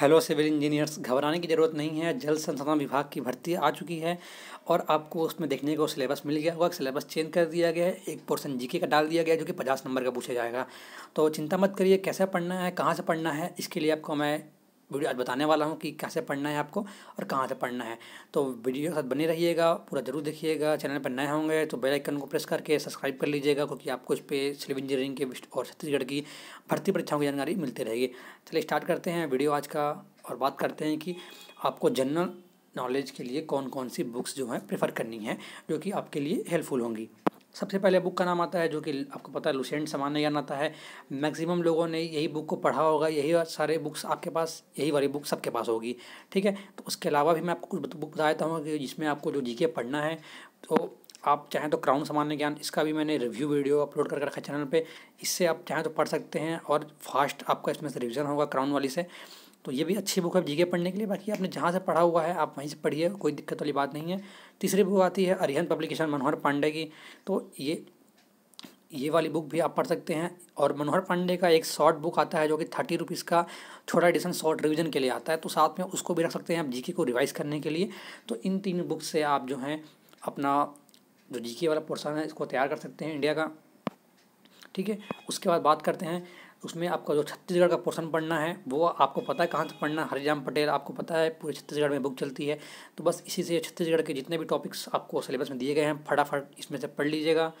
hello civil engineers घबराने की ज़रूरत नहीं है जल संसाधन विभाग की भर्ती आ चुकी है और आपको उसमें देखने को सिलेबस मिल गया होगा सिलेबस चेंज कर दिया गया है एक पोर्सन जीके का डाल दिया गया जो कि पचास नंबर का पूछा जाएगा तो चिंता मत करिए कैसे पढ़ना है कहाँ से पढ़ना है इसके लिए आपको मैं वीडियो आज बताने वाला हूँ कि कैसे पढ़ना है आपको और कहाँ से पढ़ना है तो वीडियो के साथ बने रहिएगा पूरा जरूर देखिएगा चैनल पर नए होंगे तो बेल आइकन को प्रेस करके सब्सक्राइब कर लीजिएगा क्योंकि आपको इस पर सिविल इंजीनियरिंग के और छत्तीसगढ़ की भर्ती परीक्षाओं की जानकारी मिलती रहेगी चलिए स्टार्ट करते हैं वीडियो आज का और बात करते हैं कि आपको जनरल नॉलेज के लिए कौन कौन सी बुक्स जो हैं प्रेफर करनी है जो कि आपके लिए हेल्पफुल होंगी सबसे पहले बुक का नाम आता है जो कि आपको पता है लुसेंट सामान्य ज्ञान आता है मैक्सिमम लोगों ने यही बुक को पढ़ा होगा यही सारे बुक्स आपके पास यही वाली बुक सबके पास होगी ठीक है तो उसके अलावा भी मैं आपको कुछ बुक बता देता हूँ कि जिसमें आपको जो जीके पढ़ना है तो आप चाहें तो क्राउन सामान्य ज्ञान इसका भी मैंने रिव्यू वीडियो अपलोड कर रखा चैनल पर इससे आप चाहें तो पढ़ सकते हैं और फास्ट आपका इसमें से रिविज़न होगा क्राउन वाली से तो ये भी अच्छी बुक है जीके पढ़ने के लिए बाकी आपने जहाँ से पढ़ा हुआ है आप वहीं से पढ़िए कोई दिक्कत वाली बात नहीं है तीसरी बुक आती है अरिहंत पब्लिकेशन मनोहर पांडे की तो ये ये वाली बुक भी आप पढ़ सकते हैं और मनोहर पांडे का एक शॉर्ट बुक आता है जो कि थर्टी रुपीज़ का छोटा एडिशन शॉर्ट रिवीजन के लिए आता है तो साथ में उसको भी रख सकते हैं आप जीके को रिवाइज करने के लिए तो इन तीन बुक से आप जो हैं अपना जो जीके वाला पोर्सन है इसको तैयार कर सकते हैं इंडिया का ठीक है उसके बाद बात करते हैं उसमें आपका जो छत्तीसगढ़ का पोर्सन पढ़ना है वो आपको पता है कहाँ से पढ़ना हरिजाम पटेल आपको पता है पूरे छत्तीसगढ़ में बुक चलती है तो बस इसी से छत्तीसगढ़ के जितने भी टॉपिक्स आपको सिलेबस में दिए गए हैं फटाफट इसमें से पढ़ लीजिएगा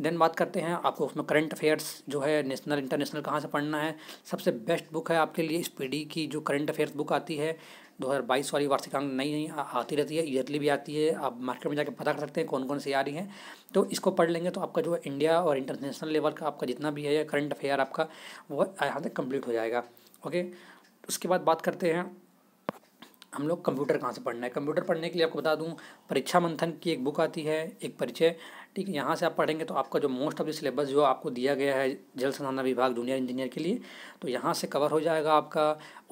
देन बात करते हैं आपको उसमें करंट अफेयर्स जो है नेशनल इंटरनेशनल कहाँ से पढ़ना है सबसे बेस्ट बुक है आपके लिए स्पीडी की जो करंट अफेयर्स बुक आती है 2022 वाली वार्षिकांक नई नई आती रहती है ईयरली भी आती है आप मार्केट में जाकर पता कर सकते हैं कौन कौन सी आ रही हैं तो इसको पढ़ लेंगे तो आपका जो है इंडिया और इंटरनेशनल लेवल का आपका जितना भी है करंट अफेयर आपका वो यहाँ तक कम्प्लीट हो जाएगा ओके उसके बाद बात करते हैं हम लोग कंप्यूटर कहाँ से पढ़ना है कंप्यूटर पढ़ने के लिए आपको बता दूँ परीक्षा मंथन की एक बुक आती है एक परिचय ठीक है यहाँ से आप पढ़ेंगे तो आपका जो मोस्ट ऑफ द सिलेबस जो आपको दिया गया है जल संसाधन विभाग जूनियर इंजीनियर के लिए तो यहाँ से कवर हो जाएगा आपका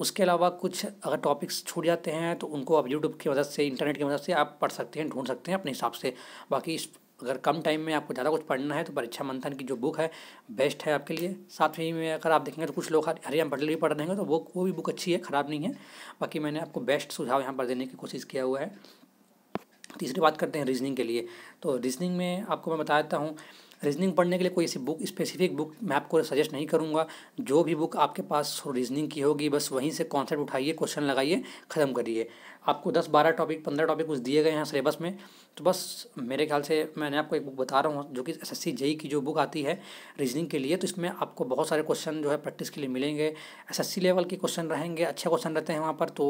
उसके अलावा कुछ अगर टॉपिक्स छूट जाते हैं तो उनको आप यूट्यूब की मदद से इंटरनेट की मदद से आप पढ़ सकते हैं ढूंढ सकते हैं अपने हिसाब से बाकी अगर कम टाइम में आपको ज़्यादा कुछ पढ़ना है तो परीक्षा मंथन की जो बुक है बेस्ट है आपके लिए साथ ही में अगर आप देखेंगे तो कुछ लोग हरियाणा पढ़ भी पढ़ रहे हैं तो वो वो भी बुक अच्छी है ख़राब नहीं है बाकी मैंने आपको बेस्ट सुझाव यहाँ पर देने की कोशिश किया हुआ है तीसरी बात करते हैं रीजनिंग के लिए तो रीजनिंग में आपको मैं बताता हूँ रीजनिंग पढ़ने के लिए कोई ऐसी बुक स्पेसिफिक बुक मैं आपको सजेस्ट नहीं करूँगा जो भी बुक आपके पास रीजनिंग की होगी बस वहीं से कॉन्सेप्ट उठाइए क्वेश्चन लगाइए ख़त्म करिए आपको दस बारह टॉपिक पंद्रह टॉपिक कुछ दिए गए हैं सिलेबस में तो बस मेरे ख्याल से मैंने आपको एक बुक बता रहा हूँ जो कि एस एस e की जो बुक आती है रीजनिंग के लिए तो इसमें आपको बहुत सारे क्वेश्चन जो है प्रैक्टिस के लिए मिलेंगे एस लेवल के क्वेश्चन रहेंगे अच्छे क्वेश्चन रहते हैं वहाँ पर तो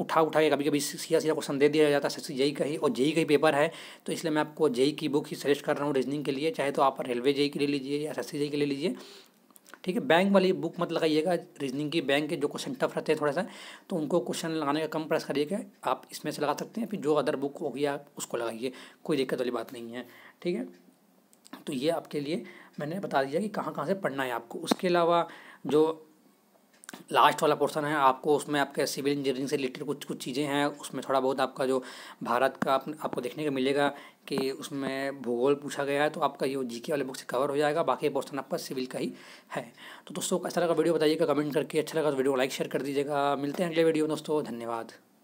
उठा उठा के कभी कभी सीधा सीधा क्वेश्चन दे दिया जाता है एस एस e का ही और जेई e का ही पेपर है तो इसलिए मैं आपको जेई की बुक ही सजेस्ट कर रहा हूँ रीजनिंग के लिए चाहे चाहे तो आप रेलवे जे के ले लीजिए या एस जे के ले लीजिए ठीक है बैंक वाली बुक मत लगाइएगा रीजनिंग की बैंक के जो क्वेश्चन टफ रहते हैं थोड़ा सा तो उनको क्वेश्चन लगाने का कम प्रेस करिएगा आप इसमें से लगा सकते हैं फिर जो अदर बुक होगी आप उसको लगाइए कोई दिक्कत वाली बात नहीं है ठीक है तो ये आपके लिए मैंने बता दिया कि कहाँ कहाँ से पढ़ना है आपको उसके अलावा जो लास्ट वाला पोर्सन है आपको उसमें आपके सिविल इंजीनियरिंग से रिलेटेड कुछ कुछ चीज़ें हैं उसमें थोड़ा बहुत आपका जो भारत का आप, आपको देखने को मिलेगा कि उसमें भूगोल पूछा गया है तो आपका ये जीके वाले बुक से कवर हो जाएगा बाकी पोर्शन आपका सिविल का ही है तो दोस्तों कैसा लगा वीडियो बताइएगा कमेंट करके अच्छा लगा तो वीडियो को लाइक शेयर कर दीजिएगा मिलते हैं अगले वीडियो दोस्तों धन्यवाद